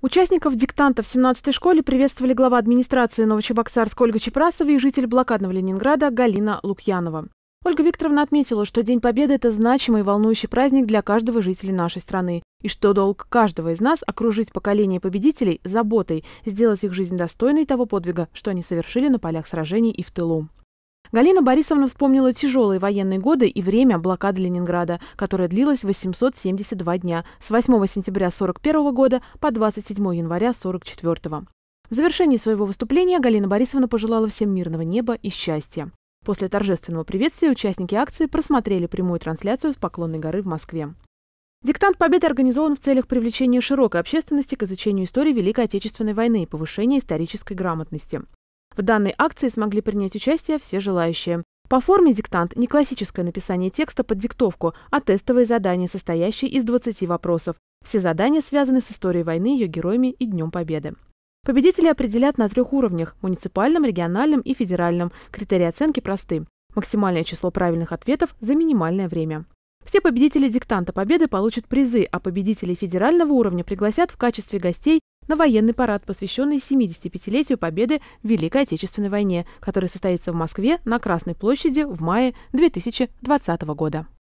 Участников диктанта в 17-й школе приветствовали глава администрации Новочебоксарска Ольга Чепрасова и житель блокадного Ленинграда Галина Лукьянова. Ольга Викторовна отметила, что День Победы – это значимый и волнующий праздник для каждого жителя нашей страны, и что долг каждого из нас – окружить поколение победителей заботой, сделать их жизнь достойной того подвига, что они совершили на полях сражений и в тылу. Галина Борисовна вспомнила тяжелые военные годы и время блокады Ленинграда, которая длилась 872 дня с 8 сентября 1941 года по 27 января 1944. В завершении своего выступления Галина Борисовна пожелала всем мирного неба и счастья. После торжественного приветствия участники акции просмотрели прямую трансляцию с Поклонной горы в Москве. Диктант Победы организован в целях привлечения широкой общественности к изучению истории Великой Отечественной войны и повышения исторической грамотности. В данной акции смогли принять участие все желающие. По форме диктант – не классическое написание текста под диктовку, а тестовые задания, состоящие из 20 вопросов. Все задания связаны с историей войны, ее героями и Днем Победы. Победители определят на трех уровнях – муниципальном, региональном и федеральном. Критерии оценки просты. Максимальное число правильных ответов за минимальное время. Все победители диктанта Победы получат призы, а победителей федерального уровня пригласят в качестве гостей на военный парад, посвященный 75-летию победы в Великой Отечественной войне, который состоится в Москве на Красной площади в мае 2020 года.